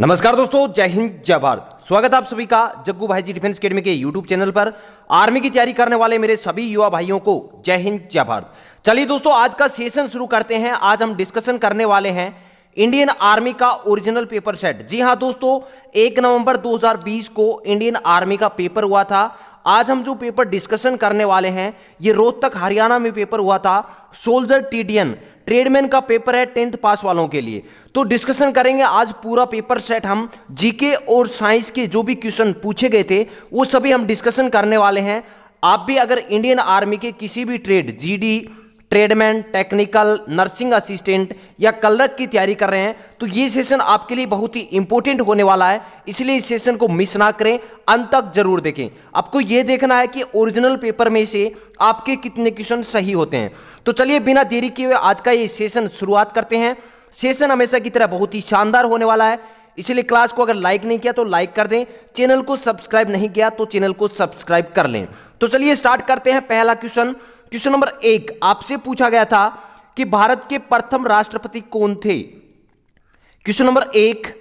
नमस्कार दोस्तों जय हिंद जय भारत स्वागत आप सभी का जग्गू भाई जी डिफेंस अकेडमी के यूट्यूब चैनल पर आर्मी की तैयारी करने वाले मेरे सभी युवा भाइयों को जय हिंद जय भारत चलिए दोस्तों आज का सेशन शुरू करते हैं आज हम डिस्कशन करने वाले हैं इंडियन आर्मी का ओरिजिनल पेपर सेट जी हाँ दोस्तों एक नवंबर 2020 को इंडियन आर्मी का पेपर हुआ था आज हम जो पेपर डिस्कशन करने वाले हैं ये रोज तक हरियाणा में पेपर हुआ था सोल्जर टीडीएन ट्रेडमैन का पेपर है टेंथ पास वालों के लिए तो डिस्कशन करेंगे आज पूरा पेपर सेट हम जीके और साइंस के जो भी क्वेश्चन पूछे गए थे वो सभी हम डिस्कशन करने वाले हैं आप भी अगर इंडियन आर्मी के किसी भी trade GD tradesman technical nursing assistant या कलरक की तैयारी कर रहे हैं तो ये सेशन आपके लिए बहुत ही इंपॉर्टेंट होने वाला है इसलिए इस सेशन को मिस ना करें अंत तक जरूर देखें आपको ये देखना है कि ओरिजिनल पेपर में से आपके कितने क्वेश्चन सही होते हैं तो चलिए बिना देरी किए हुए आज का ये सेशन शुरुआत करते हैं सेशन हमेशा की तरह बहुत ही शानदार होने वाला है इसलिए क्लास को अगर लाइक नहीं किया तो लाइक कर दें चैनल को सब्सक्राइब नहीं किया तो चैनल को सब्सक्राइब कर लें तो चलिए स्टार्ट करते हैं पहला क्वेश्चन क्वेश्चन नंबर एक आपसे पूछा गया था कि भारत के प्रथम राष्ट्रपति कौन थे क्वेश्चन नंबर एक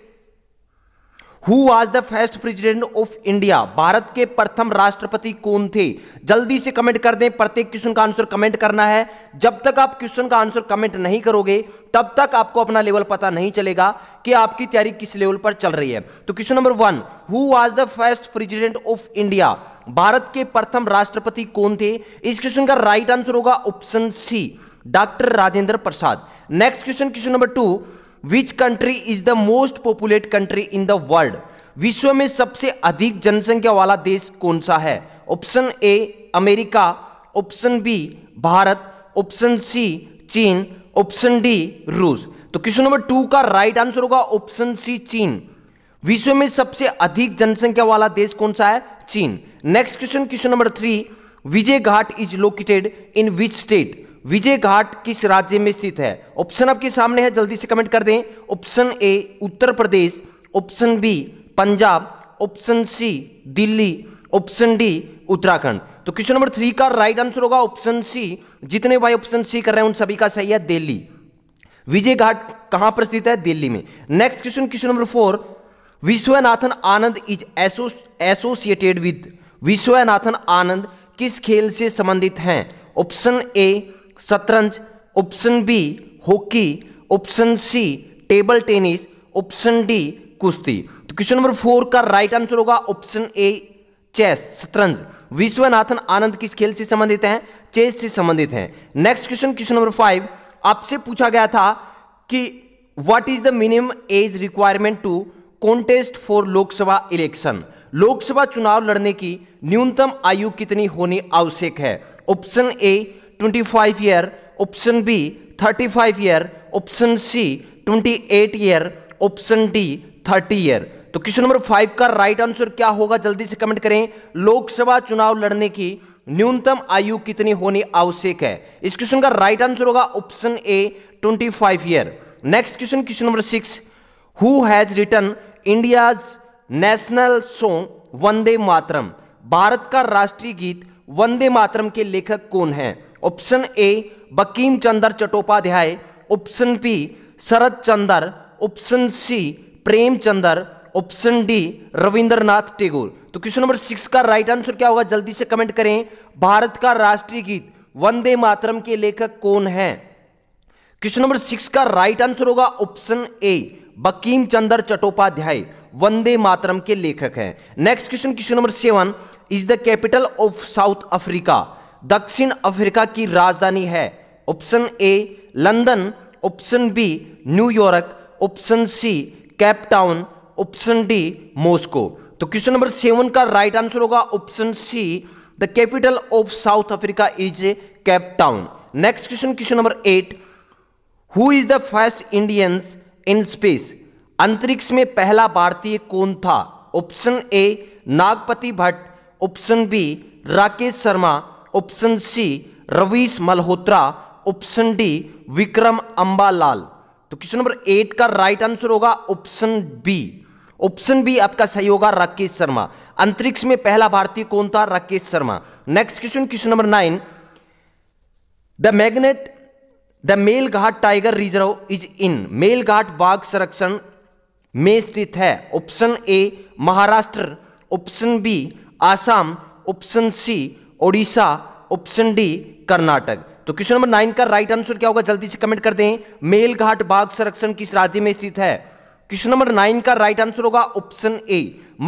who is the first president of India भारत के प्रथम राष्ट्रपति कौन थे जल्दी से कमेंट कर दें प्रत्येक क्वेश्चन का आंसर कमेंट करना है जब तक आप क्वेश्चन का आंसर कमेंट नहीं करोगे तब तक आपको अपना लेवल पता नहीं चलेगा कि आपकी तैयारी किस लेवल पर चल रही है तो question number one who is the first president of India भारत के प्रथम राष्ट्रपति कौन थे इस क्वेश्चन का राइट आंसर होगा option C doctor Rajendra Prasad next question question number two which country is the most populate country in the world विश्व में सबसे अधिक जनसंख्या वाला देश कौन सा है option A America option B Bharat option C चीन ऑप्शन डी रूस तो क्वेश्चन नंबर टू का राइट आंसर होगा ऑप्शन सी चीन विश्व में सबसे अधिक जनसंख्या वाला देश कौन सा है चीन next question question number three Vijay Ghat is located in which state Vijay Ghat किस राज्य में स्थित है ऑप्शन आपके सामने है जल्दी से कमेंट कर दें option A Uttar Pradesh option B Punjab option C Delhi option D Uttarakhand तो क्वेश्चन नंबर थ्री का राइट आंसर होगा ऑप्शन सी जितने भाई ऑप्शन सी कर रहे हैं उन सभी का सही है दिल्ली विजय घाट कहां पर स्थित है दिल्ली में next question question number four Viswanathan Anand is associated with Viswanathan Anand किस खेल से संबंधित हैं ऑप्शन ए शतरंज option B hockey option C table tennis option D कुश्ती तो क्वेश्चन नंबर फोर का राइट आंसर होगा ऑप्शन ए चेस शतरंज विश्वनाथन आनंद किस खेल से संबंधित हैं चेस से संबंधित हैं next question question number five आपसे पूछा गया था कि what is the minimum age requirement to contest for Lok Sabha election Lok Sabha चुनाव लड़ने की न्यूनतम आयु कितनी होनी आवश्यक है option A 25 year option b 35 year option C 28 year option D 30 year तो क्वेश्चन नंबर फाइव का राइट आंसर क्या होगा जल्दी से कमेंट करें लोकसभा चुनाव लड़ने की न्यूनतम आयु कितनी होनी आवश्यक है इस क्वेश्चन का राइट आंसर होगा option A 25 year next question question number six who has written India's national song Vande Mataram भारत का राष्ट्रीय गीत वंदे मातरम के लेखक कौन है option A Bankim Chandra Chattopadhyay option B Sharat Chandra option C Prem Chandra option D Rabindranath Tagore तो क्वेश्चन नंबर सिक्स का राइट आंसर क्या होगा जल्दी से कमेंट करें भारत का राष्ट्रीय गीत वंदे मातरम के लेखक कौन है क्वेश्चन नंबर सिक्स का राइट आंसर होगा ऑप्शन ए बकीम चंद्र चट्टोपाध्याय वंदे मातरम के लेखक हैं next question question number seven is the capital of South Africa दक्षिण अफ्रीका की राजधानी है option A London option B New York option C Cape Town option D Moscow तो क्वेश्चन नंबर सेवन का राइट आंसर होगा option C the capital of South Africa is Cape Town next question question number eight who is the first Indians in space अंतरिक्ष में पहला भारतीय कौन था option A Nagapati Bhatt option B Rakesh Sharma option C Ravish Malhotra option D Vikram Ambalal तो question number eight का right answer होगा option B option B आपका सही होगा राकेश शर्मा अंतरिक्ष में पहला भारतीय कौन था Rakesh Sharma next question question number nine the magnet the Melghat tiger reserve is in Melghat बाघ संरक्षण में स्थित है option A Maharashtra option B Assam option C Odisha option D Karnataka तो क्वेश्चन नंबर नाइन का राइट आंसर क्या होगा जल्दी से कमेंट कर दें मेलघाट बाघ संरक्षण किस राज्य में स्थित है क्वेश्चन नंबर नाइन का राइट आंसर होगा ऑप्शन ए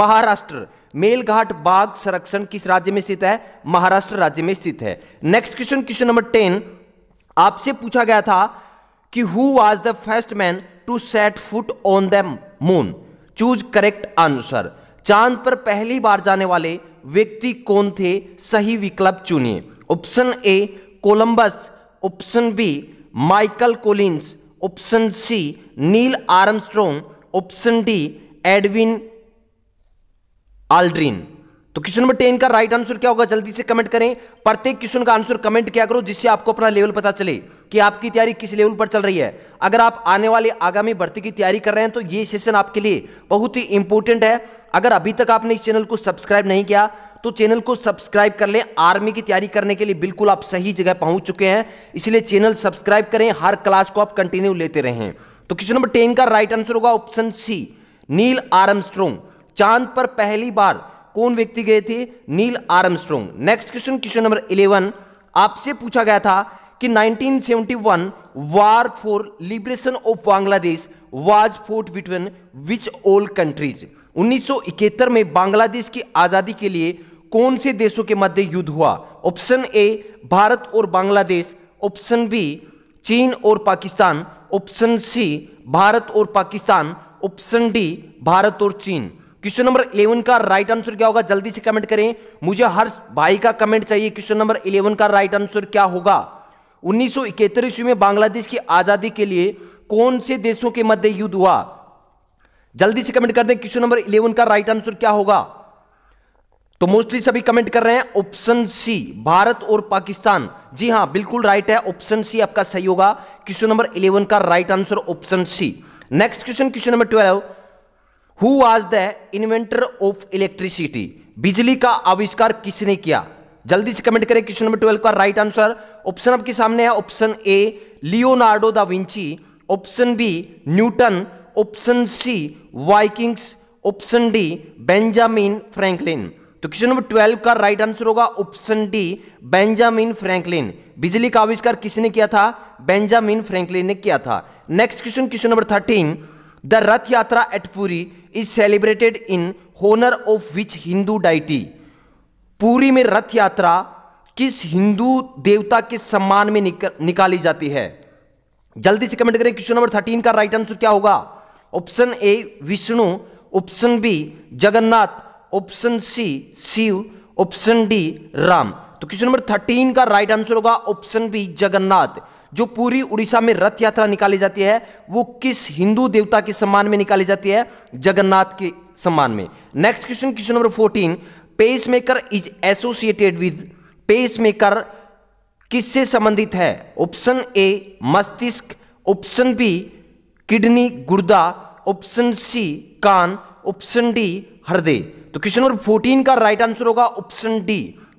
महाराष्ट्र मेलघाट बाघ संरक्षण किस राज्य में स्थित है महाराष्ट्र राज्य में स्थित है next question question number ten आपसे पूछा गया था कि who was the first man to set foot on the moon choose correct answer चांद पर पहली बार जाने वाले व्यक्ति कौन थे सही विकल्प चुनिए option A Columbus option B Michael Collins option C Neil Armstrong option D Edwin Aldrin तो क्वेश्चन नंबर टेन का राइट आंसर क्या होगा जल्दी से कमेंट करें प्रत्येक क्वेश्चन का आंसर कमेंट किया करो जिससे आपको अपना लेवल पता चले कि आपकी तैयारी किस लेवल पर चल रही है अगर आप आने वाले आगामी भर्ती की तैयारी कर रहे हैं तो ये सेशन आपके लिए बहुत ही इंपॉर्टेंट है अगर अभी तक आपने इस चैनल को सब्सक्राइब नहीं किया तो चैनल को सब्सक्राइब कर लें आर्मी की तैयारी करने के लिए बिल्कुल आप सही जगह पहुंच चुके हैं इसलिए चैनल सब्सक्राइब करें हर क्लास को आप कंटिन्यू लेते रहें तो क्वेश्चन नंबर टेन का राइट आंसर होगा ऑप्शन सी नील आर्मस्ट्रोंग चांद पर पहली बार कौन व्यक्ति गए थे Neil Armstrong next question question number eleven आपसे पूछा गया था कि 1971 war for liberation of Bangladesh was fought between which all countries 1971 में बांग्लादेश की आजादी के लिए कौन से देशों के मध्य युद्ध हुआ ऑप्शन ए भारत और बांग्लादेश ऑप्शन बी चीन और पाकिस्तान ऑप्शन सी भारत और पाकिस्तान ऑप्शन डी भारत और चीन क्वेश्चन नंबर इलेवन का राइट आंसर क्या होगा जल्दी से कमेंट करें मुझे हर भाई का कमेंट चाहिए क्वेश्चन नंबर इलेवन का राइट आंसर क्या होगा उन्नीस सौ इकहत्तर ईस्वी में बांग्लादेश की आजादी के लिए कौन से देशों के मध्य युद्ध हुआ जल्दी से कमेंट कर दें क्वेश्चन नंबर इलेवन का राइट आंसर क्या होगा तो मोस्टली सभी कमेंट कर रहे हैं ऑप्शन सी भारत और पाकिस्तान जी हां बिल्कुल राइट है ऑप्शन सी आपका सही होगा क्वेश्चन नंबर इलेवन का right answer option C next question question number twelve who was the inventor of electricity बिजली का आविष्कार किसने किया जल्दी से कमेंट करें क्वेश्चन नंबर ट्वेल्व का राइट आंसर ऑप्शन आपके सामने है option A Leonardo da Vinci option B Newton option C Vikings option D Benjamin Franklin तो क्वेश्चन नंबर ट्वेल्व का राइट आंसर होगा ऑप्शन डी बेंजामिन फ्रैंकलिन बिजली का आविष्कार किसने किया था बेंजामिन फ्रैंकलिन ने किया था next question question number thirteen the Rath Yatra at Puri is celebrated in honour of which Hindu deity Puri में रथ यात्रा किस हिंदू देवता के सम्मान में निक, निकाली जाती है जल्दी से कमेंट करें क्वेश्चन नंबर थर्टीन का राइट आंसर क्या होगा option A Vishnu option B Jagannath option C Shiv option D Ram तो क्वेश्चन नंबर थर्टीन का राइट आंसर होगा ऑप्शन बी जगन्नाथ जो पूरी उड़ीसा में रथ यात्रा निकाली जाती है वो किस हिंदू देवता के सम्मान में निकाली जाती है जगन्नाथ के सम्मान में next question question number fourteen pacemaker is associated with pacemaker किससे संबंधित है ऑप्शन ए मस्तिष्क ऑप्शन बी किडनी गुर्दा ऑप्शन सी कान ऑप्शन डी हृदय तो क्वेश्चन नंबर फोर्टीन का राइट आंसर होगा ऑप्शन डी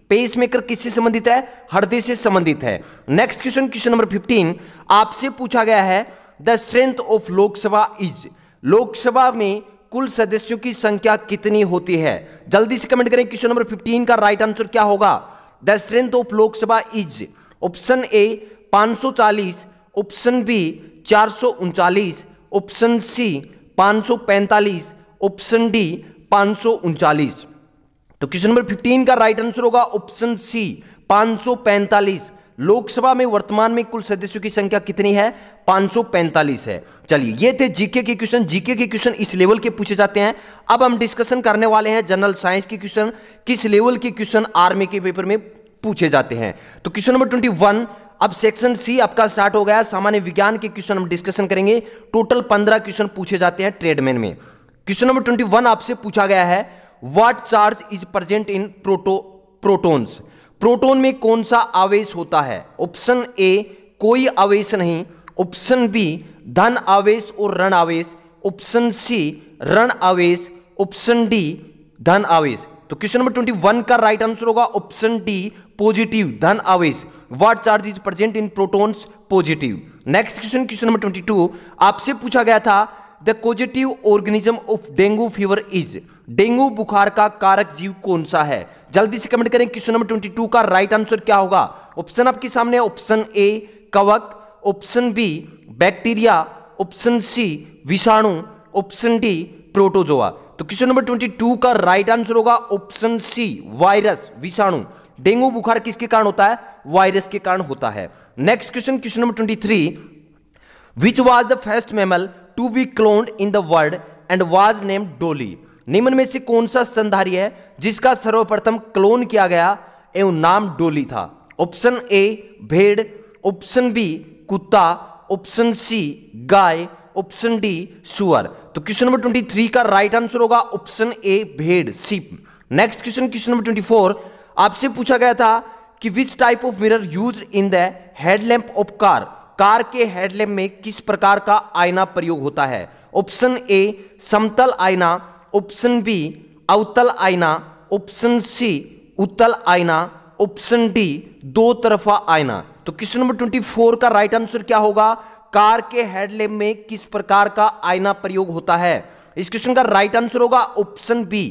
पेस मेकर किससे संबंधित है हृदय से संबंधित है next question question number fifteen आपसे पूछा गया है the strength of Lok Sabha is Lok Sabha में कुल सदस्यों की संख्या कितनी होती है जल्दी से कमेंट करें क्वेश्चन नंबर फिफ्टीन का राइट आंसर क्या होगा the strength of Lok Sabha is option A पांच ऑप्शन बी चार ऑप्शन सी पांच ऑप्शन डी पाँच तो क्वेश्चन नंबर 15 का राइट आंसर होगा ऑप्शन सी 545 लोकसभा में वर्तमान में कुल सदस्यों की संख्या कितनी है 545 है चलिए ये थे जीके के क्वेश्चन जीके के क्वेश्चन इस लेवल के पूछे जाते हैं अब हम डिस्कशन करने वाले हैं जनरल साइंस के क्वेश्चन किस लेवल के क्वेश्चन आर्मी के पेपर में पूछे जाते हैं तो क्वेश्चन नंबर ट्वेंटी अब सेक्शन सी आपका स्टार्ट हो गया सामान्य विज्ञान के क्वेश्चन हम डिस्कशन करेंगे टोटल पंद्रह क्वेश्चन पूछे जाते हैं ट्रेडमैन में क्वेश्चन नंबर ट्वेंटी वन आपसे पूछा गया है what charge is present in proto protons proton में कौन सा आवेश होता है ऑप्शन ए कोई आवेश नहीं ऑप्शन बी धन आवेश और ऋण आवेश ऑप्शन सी ऋण आवेश ऑप्शन डी धन आवेश तो क्वेश्चन नंबर ट्वेंटी वन का राइट आंसर होगा ऑप्शन डी पॉजिटिव धन आवेश what charge is present in proton positive next question question number twenty two आपसे पूछा गया था the causative organism of dengue fever is dengue बुखार का कारक जीव कौन सा है जल्दी से कमेंट करें क्वेश्चन नंबर टू का राइट आंसर क्या होगा ऑप्शन आपके सामने ऑप्शन ए कवक option B bacteria option C विषाणु ऑप्शन डी प्रोटोजोआ तो क्वेश्चन नंबर ट्वेंटी टू का राइट आंसर होगा ऑप्शन सी वायरस विषाणु डेंगू बुखार किसके कारण होता है वायरस के कारण होता है next question question number twenty three which was the first mammal to be cloned in the world and was name Dolly निम्न में से कौन सा स्तनधारी है जिसका सर्वप्रथम क्लोन किया गया एवं नाम डोली था ऑप्शन ए भेड़ ऑप्शन बी कुत्ता ऑप्शन सी गाय ऑप्शन डी सुअर तो क्वेश्चन नंबर ट्वेंटी थ्री का राइट आंसर होगा ऑप्शन ए भेड़ sheep next question question number twenty four आपसे पूछा गया था कि which type of mirror use in the headlamp of car car के हेडलैम्प में किस प्रकार का आईना प्रयोग होता है ऑप्शन ए समतल आईना ऑप्शन बी अवतल आईना ऑप्शन सी उत्तल आईना ऑप्शन डी दो तरफा आईना तो क्वेश्चन नंबर ट्वेंटी फोर का राइट आंसर क्या होगा कार के हेडलैम्प में किस प्रकार का आईना प्रयोग होता है इस क्वेश्चन का राइट आंसर होगा ऑप्शन बी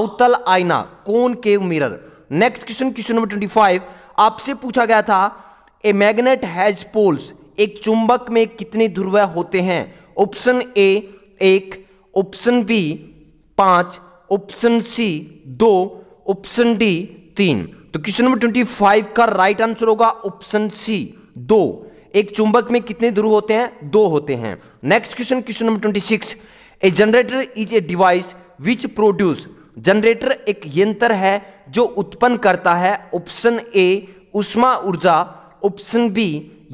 अवतल आईना concave mirror next question question number twenty five आपसे पूछा गया था ए मैग्नेट हैज पोल्स एक चुंबक में कितने ध्रुव होते हैं ऑप्शन ए एक ऑप्शन बी पांच ऑप्शन सी दो ऑप्शन डी तीन तो क्वेश्चन नंबर ट्वेंटी फाइव का राइट आंसर होगा ऑप्शन सी दो एक चुंबक में कितने ध्रुव होते हैं दो होते हैं next question question number twenty six a generator is a device which produce generator एक यंत्र है जो उत्पन्न करता है ऑप्शन ए उष्मा ऊर्जा ऑप्शन बी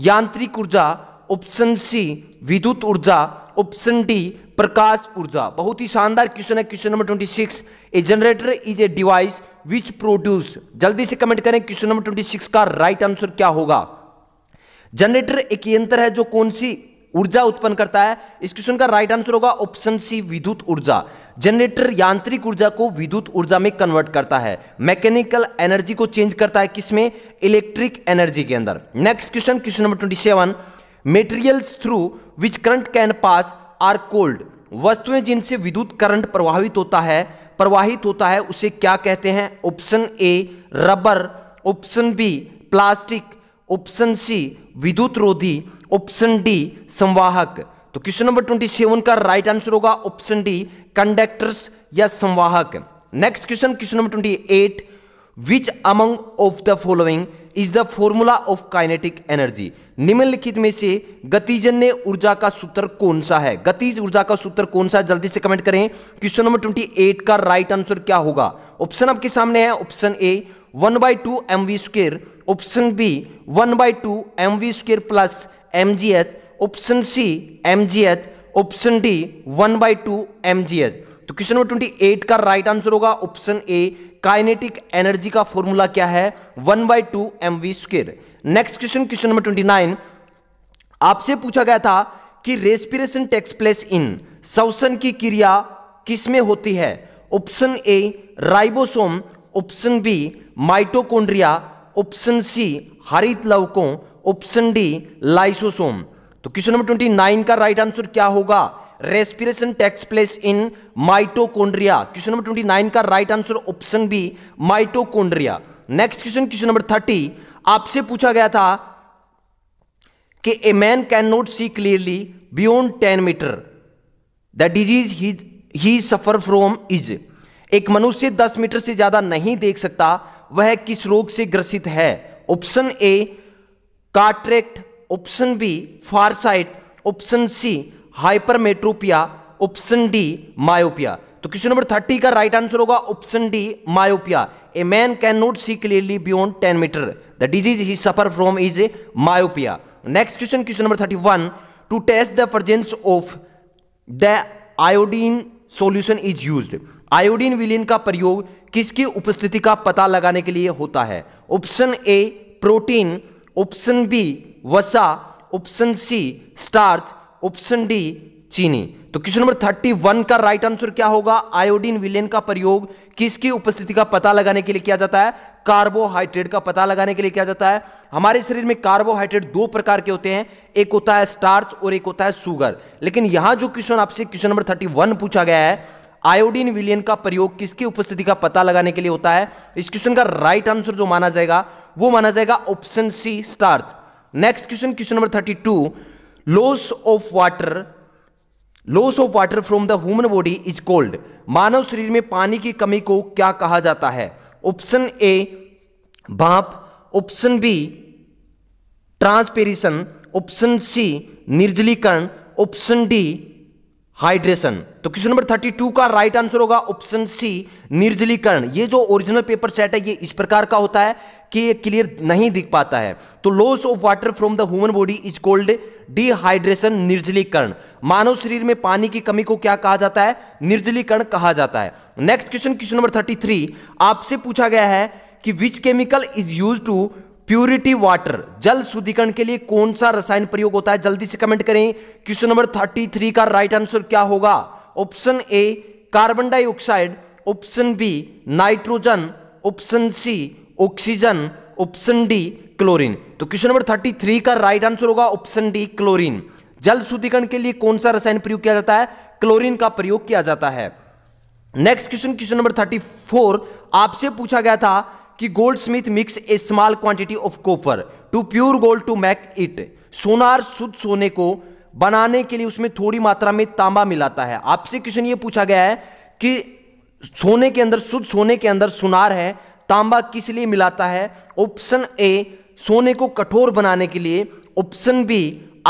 यांत्रिक ऊर्जा ऑप्शन सी विद्युत ऊर्जा ऑप्शन डी प्रकाश ऊर्जा बहुत ही शानदार क्वेश्चन है question number twenty six a generator is a device which produce जल्दी से कमेंट करें क्वेश्चन नंबर ट्वेंटी सिक्स का राइट right आंसर क्या होगा जनरेटर एक यंत्र है जो कौन सी ऊर्जा उत्पन्न करता है इस क्वेश्चन का राइट आंसर होगा ऑप्शन सी विद्युत ऊर्जा जनरेटर यांत्रिक ऊर्जा को विद्युत ऊर्जा में कन्वर्ट करता है मैकेनिकल एनर्जी को चेंज करता है किसमें इलेक्ट्रिक एनर्जी के अंदर next question question number twenty seven material through which current can pass are called वस्तुएं जिनसे विद्युत करंट प्रवाहित होता है प्रवाहित होता है उसे क्या कहते हैं option A rubber option B plastic option C विद्युत रोधी ऑप्शन डी संवाहक तो क्वेश्चन नंबर ट्वेंटी सेवन का राइट आंसर होगा ऑप्शन डी कंडक्टर्स या संवाहक next question question number twenty eight which among of the following is the formula of kinetic energy निम्नलिखित में से गतिजन्य ऊर्जा का सूत्र कौन सा है गतिज ऊर्जा का सूत्र कौन सा है जल्दी से कमेंट करें क्वेश्चन नंबर ट्वेंटी एट का राइट आंसर क्या होगा ऑप्शन आपके सामने है option A one by two M V square option B one by two M V square plus M G H option C M G H option D one by two M G H तो question number twenty eight का right answer होगा option A kinetic energy का formula क्या है one by two M V square next question question number twenty nine आपसे पूछा गया था कि रेस्पिरेशन टेक्स प्लेस इन श्वसन की क्रिया किसमें होती है option A ribosome option B mitochondria option C हरित लवकों ऑप्शन डी लाइसोसोम तो क्वेश्चन नंबर ट्वेंटी नाइन का राइट आंसर क्या होगा respiration takes place in mitochondria question number twenty nine का right answer option B mitochondria next question question number thirty आपसे पूछा गया था कि a man can not see clearly beyond ten metre the disease he suffer from is एक मनुष्य दस metre से ज्यादा नहीं देख सकता वह किस रोग से ग्रसित है option A cataract option B farsight option C hypermetropia option D myopia तो क्वेश्चन नंबर थर्टी का राइट आंसर होगा option D myopia a man can not see clearly beyond ten metre the disease he suffer from is a myopia next question question number thirty one to test the presence of the iodine solution is use iodine विलीन का प्रयोग किसकी उपस्थिति का पता लगाने के लिए होता है option A protein option B वसा option C starch option D चीनी तो क्वेश्चन नंबर थर्टी वन का राइट आंसर क्या होगा आयोडीन विलेन का प्रयोग किसकी उपस्थिति का पता लगाने के लिए किया जाता है कार्बोहाइड्रेट का पता लगाने के लिए किया जाता है हमारे शरीर में कार्बोहाइड्रेट दो प्रकार के होते हैं एक होता है स्टार्च और एक होता है सुगर लेकिन यहां जो क्वेश्चन आपसे क्वेश्चन नंबर थर्टी वन पूछा गया है आयोडीन विलियन का प्रयोग किसकी उपस्थिति का पता लगाने के लिए होता है इस क्वेश्चन का राइट आंसर जो माना जाएगा वो माना जाएगा option C starch next question question number thirty two loss of water loss of water from the human body is called मानव शरीर में पानी की कमी को क्या कहा जाता है ऑप्शन ए भाप option B transpiration option C निर्जलीकरण ऑप्शन डी हाइड्रेशन तो क्वेश्चन नंबर टू का राइट आंसर होगा ऑप्शन सी निर्जलीकरण ये जो ओरिजिनल पेपर सेट है ये इस प्रकार का होता है कि ये क्लियर नहीं दिख पाता है तो loss of water from the human body is called dehydration निर्जलीकरण मानव शरीर में पानी की कमी को क्या कहा जाता है निर्जलीकरण कहा जाता है next question question number three आपसे पूछा गया है कि which chemical is use to purity water जल शुद्धिकरण के लिए कौन सा रसायन प्रयोग होता है जल्दी से कमेंट करें क्वेश्चन नंबर 33 का राइट आंसर क्या होगा option A carbon dioxide option B nitrogen option C oxygen option D chlorine तो क्वेश्चन नंबर थ्री का राइट आंसर होगा ऑप्शन डी क्लोरीन जल शुद्धिकरण के लिए कौन सा रसायन प्रयोग किया जाता है क्लोरीन का प्रयोग किया जाता है next question question number thirty four आपसे पूछा गया था कि goldsmith mix a small quantity of copper to pure gold to make it सोनार शुद्ध सोने को बनाने के लिए उसमें थोड़ी मात्रा में तांबा मिलाता है आपसे क्वेश्चन ये पूछा गया है कि सोने के अंदर शुद्ध सोने के अंदर सुनार है तांबा किस लिए मिलाता है ऑप्शन ए सोने को कठोर बनाने के लिए ऑप्शन बी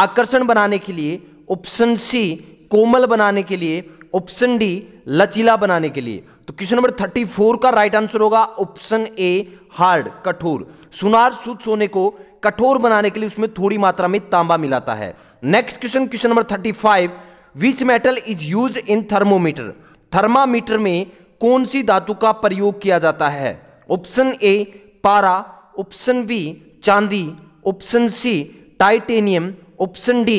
आकर्षण बनाने के लिए ऑप्शन सी कोमल बनाने के लिए ऑप्शन डी लचीला बनाने के लिए तो क्वेश्चन नंबर थर्टी फोर का राइट आंसर होगा ऑप्शन ए हार्ड कठोर सुनार शुद्ध सोने को कठोर बनाने के लिए उसमें थोड़ी मात्रा में तांबा मिलाता है next question question number thirty five which metal is use in thermometer thermometer में कौन सी धातु का प्रयोग किया जाता है ऑप्शन ए पारा ऑप्शन बी चांदी option C titanium option D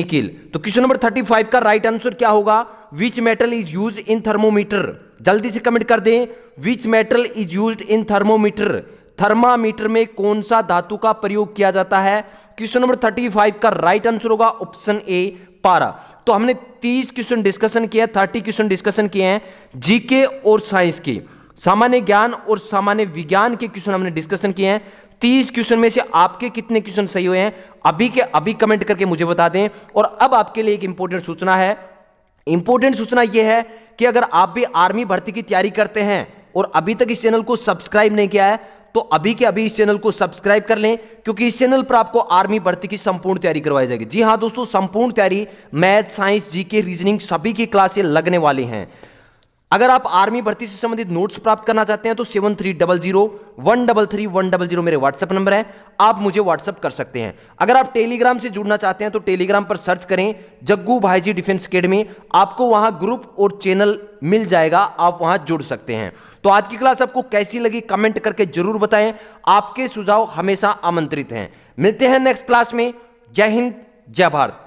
nickel तो क्वेश्चन नंबर थर्टी फाइव का राइट आंसर क्या होगा which metal is use in thermometer जल्दी से कमेंट कर दें which metal is use in thermometer thermometer में कौन सा धातु का प्रयोग किया जाता है क्वेश्चन नंबर थर्टी फाइव का राइट आंसर होगा ऑप्शन ए पारा तो हमने तीस क्वेश्चन डिस्कशन किया थर्टी क्वेश्चन डिस्कशन किए हैं जीके और साइंस के सामान्य ज्ञान और सामान्य विज्ञान के क्वेश्चन हमने डिस्कशन किए हैं तीस क्वेश्चन में से आपके कितने क्वेश्चन सही हुए हैं अभी के अभी कमेंट करके मुझे बता दें और अब आपके लिए एक इंपॉर्टेंट सूचना है इंपॉर्टेंट सूचना यह है कि अगर आप भी आर्मी भर्ती की तैयारी करते हैं और अभी तक इस चैनल को सब्सक्राइब नहीं किया है तो अभी के अभी इस चैनल को सब्सक्राइब कर लें क्योंकि इस चैनल पर आपको आर्मी भर्ती की संपूर्ण तैयारी करवाई जाएगी जी हाँ दोस्तों संपूर्ण तैयारी मैथ साइंस जीके रीजनिंग सभी की क्लासें लगने वाली हैं अगर आप आर्मी भर्ती से संबंधित नोट्स प्राप्त करना चाहते हैं तो seven three double zero one double three one double zero मेरे व्हाट्सएप नंबर है आप मुझे व्हाट्सएप कर सकते हैं अगर आप टेलीग्राम से जुड़ना चाहते हैं तो टेलीग्राम पर सर्च करें जग्गू भाई जी डिफेंस अकेडमी आपको वहां ग्रुप और चैनल मिल जाएगा आप वहां जुड़ सकते हैं तो आज की क्लास आपको कैसी लगी कमेंट करके जरूर बताएं आपके सुझाव हमेशा आमंत्रित हैं मिलते हैं नेक्स्ट क्लास में जय हिंद जय भारत